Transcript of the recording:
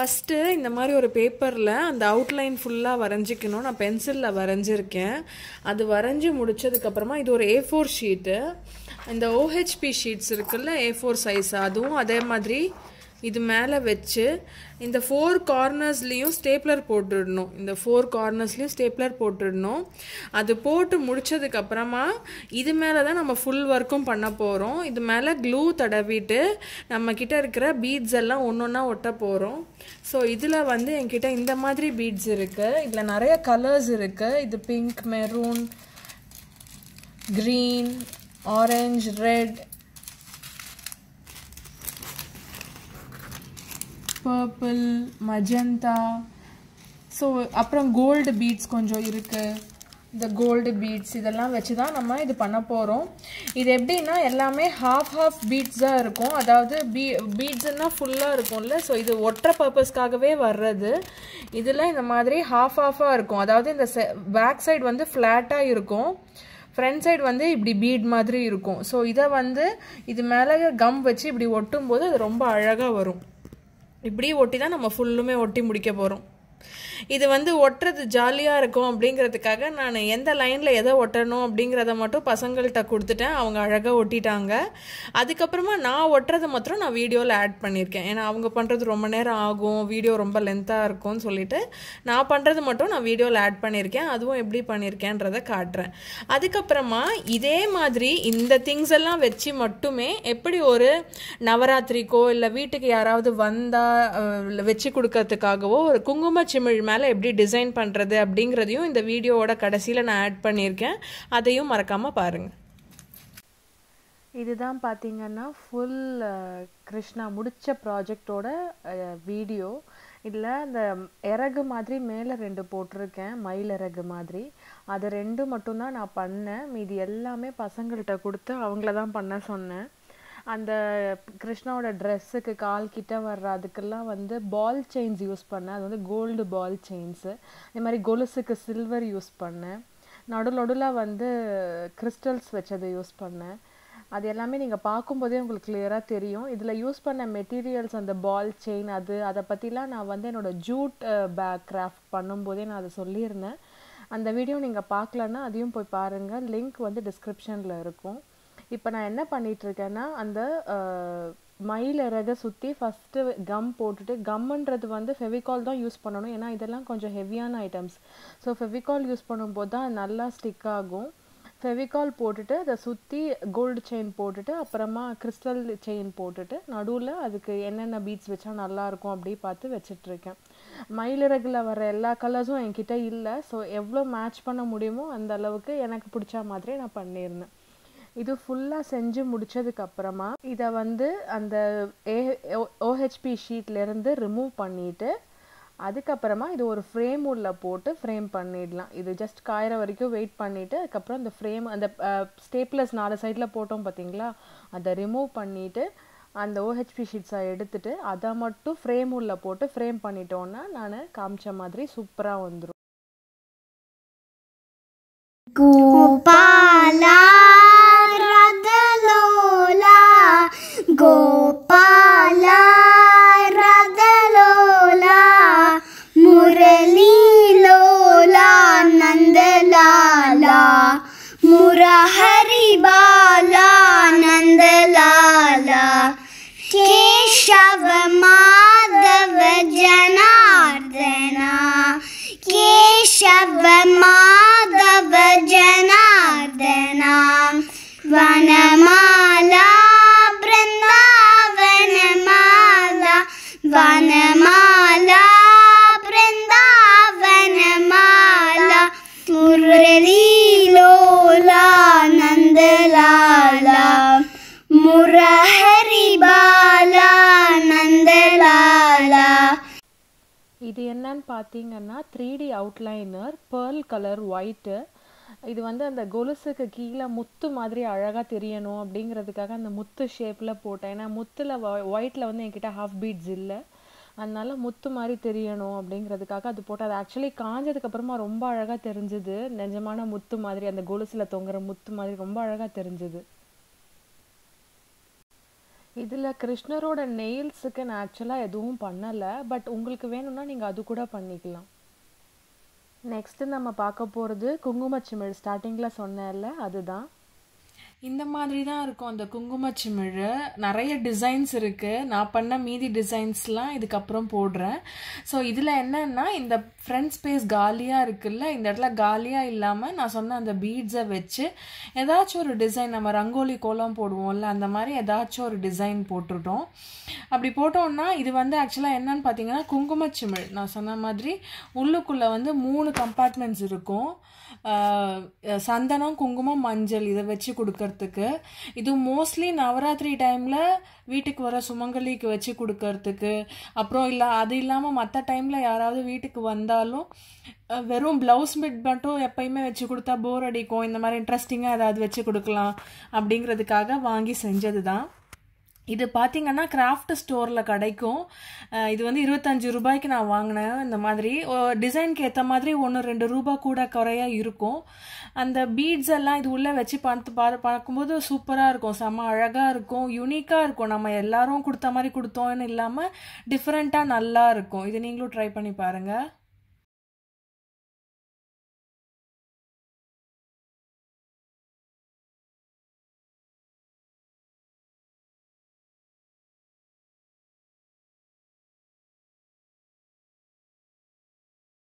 first இந்த மாதிரி ஒரு பேப்பரில் அந்த அவுட்லைன் ஃபுல்லாக வரைஞ்சிக்கணும் நான் பென்சிலில் வரைஞ்சிருக்கேன் அது வரைஞ்சி முடித்ததுக்கப்புறமா இது ஒரு ஏ ஃபோர் ஷீட்டு இந்த ஓஹெச்பி ஷீட்ஸ் இருக்குல்ல ஏ ஃபோர் சைஸ் அதுவும் அதே மாதிரி இது மேலே வச்சு இந்த ஃபோர் கார்னர்ஸ்லேயும் ஸ்டேப்லர் போட்டுடணும் இந்த ஃபோர் கார்னர்ஸ்லேயும் ஸ்டேப்லர் போட்டுடணும் அது போட்டு முடித்ததுக்கப்புறமா இது மேலே தான் நம்ம ஃபுல் ஒர்க்கும் பண்ண போகிறோம் இது மேலே க்ளூ தடவிட்டு நம்மக்கிட்ட இருக்கிற பீட்ஸ் எல்லாம் ஒன்று ஒன்றா ஒட்ட போகிறோம் ஸோ இதில் வந்து என்கிட்ட இந்த மாதிரி பீட்ஸ் இருக்குது இதில் நிறைய கலர்ஸ் இருக்குது இது pink maroon green orange red purple magenta so அப்புறம் கோல்டு பீட்ஸ் கொஞ்சம் இருக்குது இந்த கோல்டு பீட்ஸ் இதெல்லாம் வச்சு தான் நம்ம இது பண்ண போகிறோம் இது எப்படின்னா எல்லாமே ஹாஃப் ஹாஃப் பீட்ஸாக இருக்கும் அதாவது பீ பீட்ஸ்னால் ஃபுல்லாக இருக்கும்ல ஸோ இது ஒற்றை பர்பஸ்க்காகவே வர்றது இதில் இந்த மாதிரி ஹாஃப் ஹாஃபாக இருக்கும் அதாவது இந்த பேக் சைடு வந்து ஃப்ளாட்டாக இருக்கும் ஃப்ரண்ட் சைடு வந்து இப்படி பீட் மாதிரி இருக்கும் ஸோ இதை வந்து இது மேலே கம் வச்சு இப்படி ஒட்டும் போது அது ரொம்ப அழகாக வரும் இப்படியே ஒட்டி தான் நம்ம ஃபுல்லுமே ஒட்டி முடிக்க போகிறோம் இது வந்து ஒட்டுறது ஜாலியாக இருக்கும் அப்படிங்கிறதுக்காக நான் எந்த லைனில் எதை ஒட்டணும் அப்படிங்கிறத மட்டும் பசங்கள்கிட்ட கொடுத்துட்டேன் அவங்க அழகாக ஒட்டிட்டாங்க அதுக்கப்புறமா நான் ஒட்டுறதை மாத்திரம் நான் வீடியோவில் ஆட் பண்ணியிருக்கேன் ஏன்னா அவங்க பண்ணுறது ரொம்ப நேரம் ஆகும் வீடியோ ரொம்ப லென்த்தாக இருக்கும்னு சொல்லிட்டு நான் பண்ணுறது மட்டும் நான் வீடியோவில் ஆட் பண்ணியிருக்கேன் அதுவும் எப்படி பண்ணியிருக்கேன்றதை காட்டுறேன் அதுக்கப்புறமா இதே மாதிரி இந்த திங்ஸ் எல்லாம் வச்சு மட்டுமே எப்படி ஒரு நவராத்திரிக்கோ இல்லை வீட்டுக்கு யாராவது வந்தால் வச்சு கொடுக்கறதுக்காகவோ ஒரு குங்கும சிமிழ் மேலே எப்படி டிசைன் பண்ணுறது அப்படிங்கிறதையும் இந்த வீடியோவோட கடைசியில் நான் ஆட் பண்ணியிருக்கேன் அதையும் மறக்காமல் பாருங்கள் இதுதான் பார்த்திங்கன்னா ஃபுல் கிருஷ்ணா முடித்த ப்ராஜெக்டோட வீடியோ இதில் அந்த இறகு மாதிரி மேலே ரெண்டு போட்டிருக்கேன் மயில் இறகு மாதிரி அது ரெண்டு மட்டும்தான் நான் பண்ணேன் மீதி எல்லாமே பசங்கள்கிட்ட கொடுத்து அவங்கள தான் பண்ண சொன்னேன் அந்த கிருஷ்ணாவோட ட்ரெஸ்ஸுக்கு கால் கிட்ட வர்ற அதுக்கெல்லாம் வந்து பால் செயின்ஸ் யூஸ் பண்ணேன் அது வந்து கோல்டு பால் செயின்ஸு இந்த மாதிரி கொலுசுக்கு சில்வர் யூஸ் பண்ணேன் நடு நடுவில் வந்து கிறிஸ்டல்ஸ் வச்சது யூஸ் பண்ணேன் அது எல்லாமே நீங்கள் பார்க்கும்போதே உங்களுக்கு கிளியராக தெரியும் இதில் யூஸ் பண்ண மெட்டீரியல்ஸ் அந்த பால் செயின் அது அதை பற்றிலாம் நான் வந்து என்னோடய ஜூட் பேக் கிராஃப்ட் பண்ணும்போதே நான் அதை சொல்லியிருந்தேன் அந்த வீடியோ நீங்கள் பார்க்கலன்னா அதையும் போய் பாருங்கள் லிங்க் வந்து டிஸ்கிரிப்ஷனில் இருக்கும் இப்போ நான் என்ன பண்ணிகிட்ருக்கேன்னா அந்த மயில் சுற்றி ஃபஸ்ட்டு கம் போட்டுட்டு கம்முன்றது வந்து ஃபெவிகால் தான் யூஸ் பண்ணணும் ஏன்னா இதெல்லாம் கொஞ்சம் ஹெவியான ஐட்டம்ஸ் ஸோ ஃபெவிகால் யூஸ் பண்ணும்போது தான் நல்லா ஸ்டிக் ஆகும் ஃபெவிகால் போட்டுட்டு அதை சுற்றி கோல்டு செயின் போட்டுட்டு அப்புறமா கிறிஸ்டல் செயின் போட்டுட்டு நடுவில் அதுக்கு என்னென்ன பீட்ஸ் வச்சா நல்லாயிருக்கும் அப்படி பார்த்து வச்சிட்ருக்கேன் மயிலிறகில் வர எல்லா கலர்ஸும் என்கிட்ட இல்லை ஸோ எவ்வளோ மேட்ச் பண்ண முடியுமோ அந்த அளவுக்கு எனக்கு பிடிச்ச மாதிரி நான் பண்ணியிருந்தேன் இது ஃபுல்லாக செஞ்சு முடித்ததுக்கப்புறமா இதை வந்து அந்த ஏ ஓஹெச்பி ஷீட்லேருந்து ரிமூவ் பண்ணிவிட்டு அதுக்கப்புறமா இது ஒரு ஃப்ரேம் உள்ள போட்டு ஃப்ரேம் பண்ணிடலாம் இது ஜஸ்ட் காயிற வரைக்கும் வெயிட் பண்ணிவிட்டு அதுக்கப்புறம் அந்த ஃப்ரேம் அந்த ஸ்டேப்லஸ் நாலு சைடில் போட்டோம் பார்த்தீங்களா அதை ரிமூவ் பண்ணிவிட்டு அந்த ஓஹெச்பி ஷீட்ஸை எடுத்துட்டு அதை மட்டும் ஃப்ரேம் உள்ள போட்டு ஃப்ரேம் பண்ணிட்டோன்னா நான் காமிச்ச மாதிரி சூப்பராக வந்துடும் केशव माधव जनार्दना केशव माधव जनार्दना वनमा இது என்னன்னு பார்த்தீங்கன்னா three D outliner pearl colour white இது வந்து அந்த கொலுசுக்கு கீழே முத்து மாதிரி அழகாக தெரியணும் அப்படிங்கிறதுக்காக அந்த முத்து ஷேப்பில் போட்டேன் ஏன்னா முத்தில் ஒயிட்டில் வந்து என்கிட்ட ஹாஃப் பீட்ஸ் இல்லை அதனால முத்து மாதிரி தெரியணும் அப்படிங்கிறதுக்காக அது போட்டு அது ஆக்சுவலி காஞ்சதுக்கப்புறமா ரொம்ப அழகாக தெரிஞ்சுது நிஜமான முத்து மாதிரி அந்த கொலுசில் தொங்குற முத்து மாதிரி ரொம்ப அழகாக தெரிஞ்சுது இதில் கிருஷ்ணரோட நெயில்ஸுக்கு நான் ஆக்சுவலாக எதுவும் பண்ணலை பட் உங்களுக்கு வேணும்னா நீங்கள் அது கூட பண்ணிக்கலாம் நெக்ஸ்ட்டு நம்ம பார்க்க போகிறது குங்குமச்சிமிழ் ஸ்டார்டிங்கில் சொன்னேன்ல அதுதான் இந்த மாதிரி தான் இருக்கும் அந்த குங்கும சிமிழ் நிறைய டிசைன்ஸ் இருக்குது நான் பண்ண மீதி டிசைன்ஸ்லாம் இதுக்கப்புறம் போடுறேன் ஸோ இதில் என்னென்னா இந்த ஃப்ரண்ட் ஸ்பேஸ் காலியாக இருக்குல்ல இந்த இடத்துல காலியாக இல்லாமல் நான் சொன்ன அந்த பீட்ஸை வச்சு ஏதாச்சும் ஒரு டிசைன் நம்ம ரங்கோலி கோலம் போடுவோம்ல அந்த மாதிரி ஏதாச்சும் ஒரு டிசைன் போட்டுட்டோம் அப்படி போட்டோம்னா இது வந்து ஆக்சுவலாக என்னன்னு பார்த்தீங்கன்னா குங்கும சிமிழ் நான் சொன்ன மாதிரி உள்ளுக்குள்ளே வந்து மூணு கம்பார்ட்மெண்ட்ஸ் இருக்கும் சந்தனம் குங்குமம் மஞ்சள் இதை வச்சு கொடுக்குற கொடுக்கறதுக்கு இது மோஸ்ட்லி நவராத்திரி டைமில் வீட்டுக்கு வர சுமங்கலிக்கு வச்சு கொடுக்கறதுக்கு அப்புறம் இல்லை அது இல்லாமல் மற்ற டைமில் யாராவது வீட்டுக்கு வந்தாலும் வெறும் ப்ளவுஸ் மிட் மட்டும் எப்பயுமே வச்சு கொடுத்தா போர் அடிக்கும் இந்த மாதிரி இன்ட்ரெஸ்டிங்காக ஏதாவது வச்சு கொடுக்கலாம் அப்படிங்கிறதுக்காக வாங்கி செஞ்சது தான் இது பார்த்தீங்கன்னா கிராஃப்ட் ஸ்டோரில் கிடைக்கும் இது வந்து இருபத்தஞ்சி ரூபாய்க்கு நான் வாங்கினேன் இந்த மாதிரி டிசைனுக்கு ஏற்ற மாதிரி ஒன்று ரெண்டு ரூபா கூட குறையாக இருக்கும் அந்த பீட்ஸ் எல்லாம் இது உள்ளே வச்சு பார்த்து பா பார்க்கும்போது சூப்பராக இருக்கும் செம்ம அழகாக இருக்கும் யூனிக்காக இருக்கும் நம்ம எல்லாரும் கொடுத்த மாதிரி கொடுத்தோன்னு இல்லாமல் டிஃப்ரெண்ட்டாக நல்லா இருக்கும் இது நீங்களும் ட்ரை பண்ணி பாருங்கள்